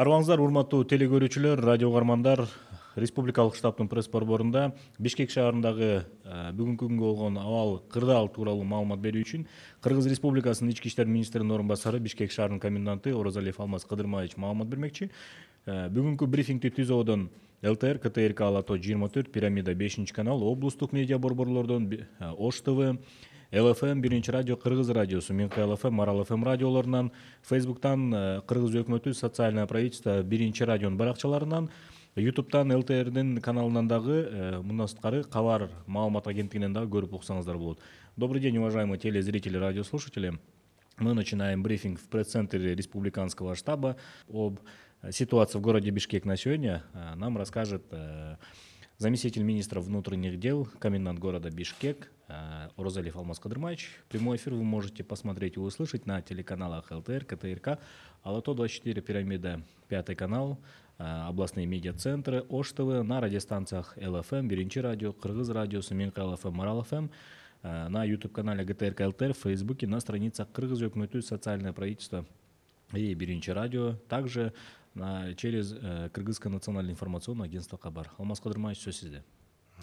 арбаңыздар урматтуу телекөрүүчүлөр радио угармандар республикалык штабтын пресс борборунда бишкек шаарындагы э, бүгүнкү күнгө болгон абал кырдаал тууралуу маалымат берүү үчүн кыргыз республикасынын ички иштер министринин орун басары бишкек шаарынын коменданты орозалиев алмаз кыдырмаевич маалымат бермекчи э, бүгүнкү брифингди түзүүдөн лтр ктрк ала тоо жыйырма төрт пирамида бешинчи канал облустук медиа борборлордон э, ош тв лфм биринчи радио кыргыз радиосу минк лфм марал фм радиолорунан фейсбуктан кыргыз өкмөтү социальное правительство биринчи радионун баракчаларынан ютубтан лтрдин каналынан дагы мындан сырткары кабар маалымат агенттигинен дагы көрүп уксаңыздар болот добрый день уважаемые телезрители радиослушатели мы начинаем брифинг в пресс-центре республиканского штаба об э, ситуации в городе Бишкек на сегодня. Э, нам расскажет э, Заместитель министра внутренних дел, комендант города Бишкек э, Розалиф Алмаз Кадырмаевич. Прямой эфир вы можете посмотреть и услышать на телеканалах ЛТР, КТРК, Алато-24, Пирамида, Пятый канал, э, областные медиа-центры, медиацентры, ОШТВ, на радиостанциях ЛФМ, Беринчи радио, Кыргыз радио, Суменка ЛФМ, Марал ФМ, э, на YouTube-канале ГТРК ЛТР, в Фейсбуке, на страницах Кыргыз Юкнуту, социальное правительство и Беринчи радио. Также Э, через э, кыргызское национальное информационное агентство кабар алмаз кадырмаевич сөз сизде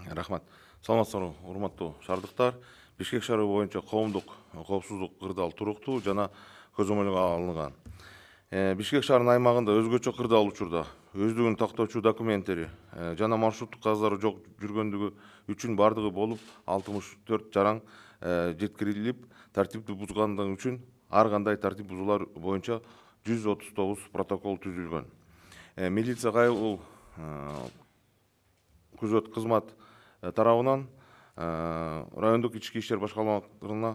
рахмат саламатсыздарбы урматтуу шаардыктар бишкек шаары боюнча коомдук коопсуздук кырдаал туруктуу жана көзөмөлгө алынган э, бишкек шаарынын аймагында өзгөчө кырдаал учурда өздүгүн тактоочу документтери жана маршруттук кагаздары жок жүргөндүгү үчүн бардыгы болуп алтымыш төрт жараң жеткирилип тартипти бузгандыгы үчүн ар кандай тартип бузуулар боюнча 139 протокол түзілген милиция қайыл күзет қызмат тарауынан райондық ішкі ештер башқалымақтырына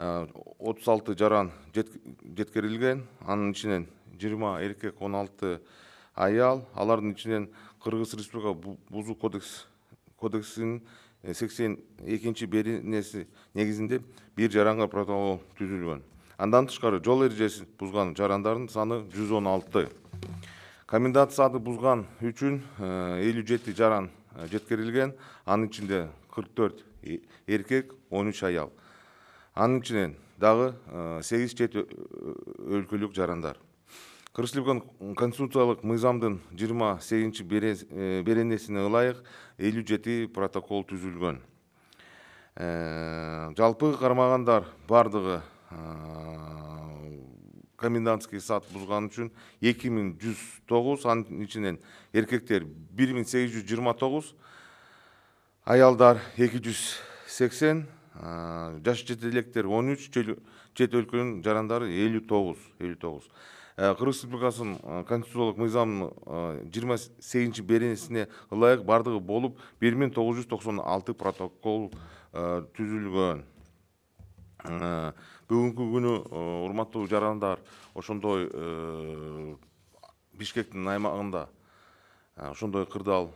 36 жаран жеткерілген, анын ичинен 20 эркек 16 аял алардын ичинен кыргыз республика бұзу кодексінің 82. ші берінесі беренеси негизинде бир протокол түзүлгөн андан тышкары жол эрежесин бузган жарандардын саны жүз он алты комендант бузган үчүн э, элүү жети жаран э, жеткирилген анын ичинде кырк төрт э, эркек он үч аял анын ичинен дагы сегиз чет өлкөлүк жарандар кыргызстан конституциялык мыйзамдын жыйырма сегизинчи беренесине ылайык элүү жети протокол түзүлгөн жалпы кармагандар бардыгы комендантский саат бузган үчүн эки миң жүз тогуз анын ичинен эркектер бир миң сегиз жүз жыйырма тогуз аялдар эки жүз сексен жаш жете электер он үч чет өлкөнүн жарандары элүү тогуз элүү тогуз кыргыз ә, республикасынын конституциялык мыйзамынын жыйырма сегизинчи беренесине ылайык бардыгы болуп бир миң тогуз жүз токсон алты протокол түзүлгөн Э, бүгүнкү күнү э, урматтуу жарандар ошондой э, бишкектин аймагында ошондой кырдаал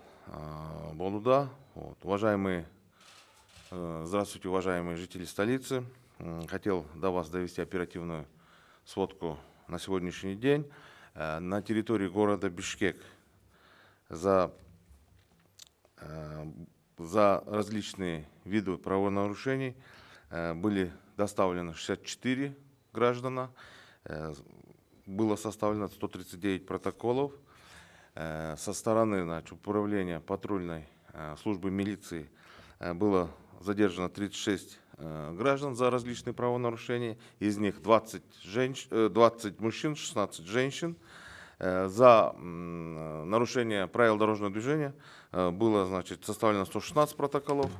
болууда вот уважаемые здравствуйте уважаемые жители столицы хотел до вас довести оперативную сводку на сегодняшний день на территории города бишкек за за различные виды правонарушений Э, были доставлены 64 граждана, э, было составлено 139 протоколов. Э, со стороны значит, управления патрульной службы милиции было задержано 36 граждан за различные правонарушения. Из них 20, женщ... 20 мужчин, 16 женщин. За нарушение правил дорожного движения было значит, составлено 116 протоколов.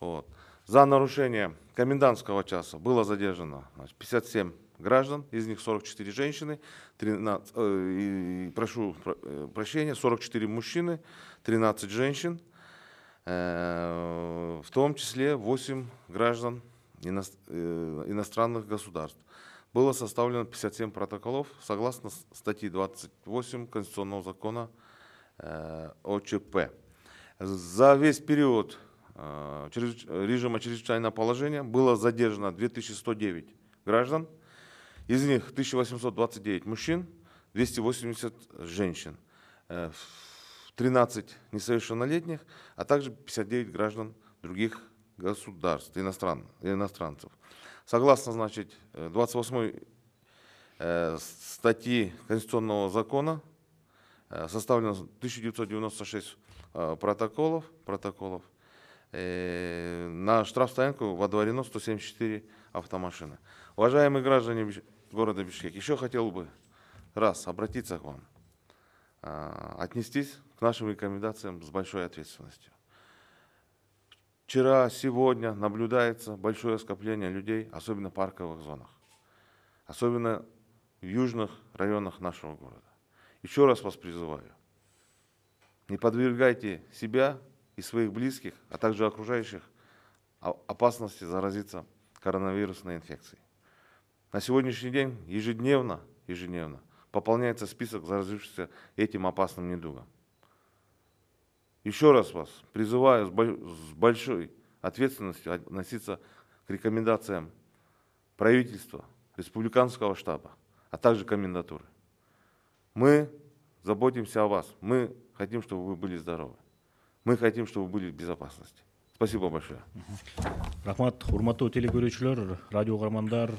Вот. За нарушение комендантского часа было задержано 57 граждан, из них 44 женщины, 13, э, и, прошу э, прощения, 44 мужчины, 13 женщин, э, в том числе 8 граждан ино, э, иностранных государств. Было составлено 57 протоколов согласно статье 28 Конституционного закона э, ОЧП. За весь период Э, режима чрезвычайного положения было задержано 2109 граждан, из них 1829 мужчин, 280 женщин, 13 э, несовершеннолетних, а также 59 граждан других государств, иностран, иностранцев. Согласно, значит, 28 э, статьи Конституционного закона составлено 1996 протоколов, протоколов Э, на штрафстоянку во водворено ну, 174 автомашины. Уважаемые граждане города Бишкек, еще хотел бы раз обратиться к вам, а, отнестись к нашим рекомендациям с большой ответственностью. Вчера, сегодня наблюдается большое скопление людей, особенно в парковых зонах, особенно в южных районах нашего города. Еще раз вас призываю, не подвергайте себя и своих близких, а также окружающих опасности заразиться коронавирусной инфекцией. На сегодняшний день ежедневно, ежедневно пополняется список заразившихся этим опасным недугом. Еще раз вас призываю с большой ответственностью относиться к рекомендациям правительства, республиканского штаба, а также комендатуры. Мы заботимся о вас, мы хотим, чтобы вы были здоровы. мы хотим чтобы были в безопасности спасибо большое рахмат урматтуу телекөрүүчүлөр радио каармандар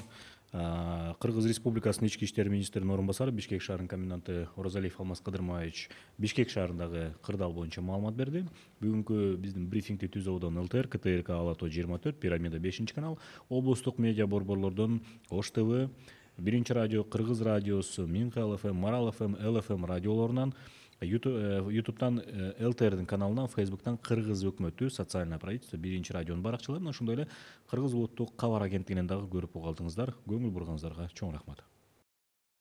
кыргыз республикасынын ички иштер министринин орун басары бишкек шаарынын коменданты оразалиев алмаз кыдырмаевич бишкек шаарындагы кырдаал боюнча маалымат берди бүгүнкү биздин брифингди түзүп лтр ктрк ала тоо жыйырма төрт пирамида бешинчи канал облустук медиа борборлордон ош тв биринчи радио кыргыз радиосу минкал фм марал фм лфм радиолорунан ютубтан лтрдин каналынан фейсбуктан кыргыз өкмөтү социальное правительство биринчи радионун баракчаларынан ошондой эле кыргыз улуттук кабар агенттигинен дагы көрүп уга алдыңыздар көңүл бурганыңыздарга чоң рахмат